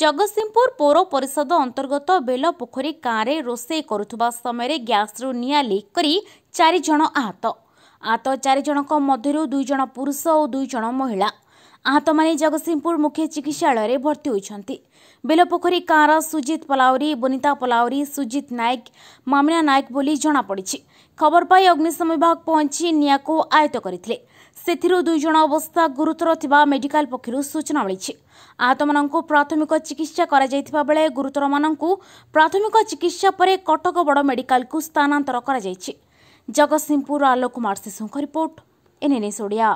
जगत सिंहपुर पौर परिषद अंतर्गत बेलपोखरी गांवें रोसे करुवा समय ग्यास निआ लिक कर चारज आहत आहत चारिज दुईज पुरुष और दुईज महिला आहत मैंने जगत सिंहपुर मुख्य चिकित्सा भर्ती होती बेलपोखरी गांवर सुजित पलावरी बनिता पलावरी सुजित नायक मामिना नायक बोली जमापड़ी ଖବର ପାଇ ଅଗ୍ନିଶମ ବିଭାଗ ପହଞ୍ଚି ନିଆଁକୁ ଆୟତ୍ତ କରିଥିଲେ ସେଥିରୁ ଦୁଇଜଣ ଅବସ୍ଥା ଗୁରୁତର ଥିବା ମେଡିକାଲ ପକ୍ଷରୁ ସୂଚନା ମିଳିଛି ଆହତମାନଙ୍କୁ ପ୍ରାଥମିକ ଚିକିତ୍ସା କରାଯାଇଥିବା ବେଳେ ଗୁରୁତରମାନଙ୍କୁ ପ୍ରାଥମିକ ଚିକିତ୍ସା ପରେ କଟକ ବଡ଼ ମେଡିକାଲକୁ ସ୍ଥାନାନ୍ତର କରାଯାଇଛି ଜଗତସିଂହପୁର ଆଲୋକ କୁମାର ଶିଶୁଙ୍କ ରିପୋର୍ଟ ଏନ୍ଏନ୍ଏସ୍ ଓଡ଼ିଆ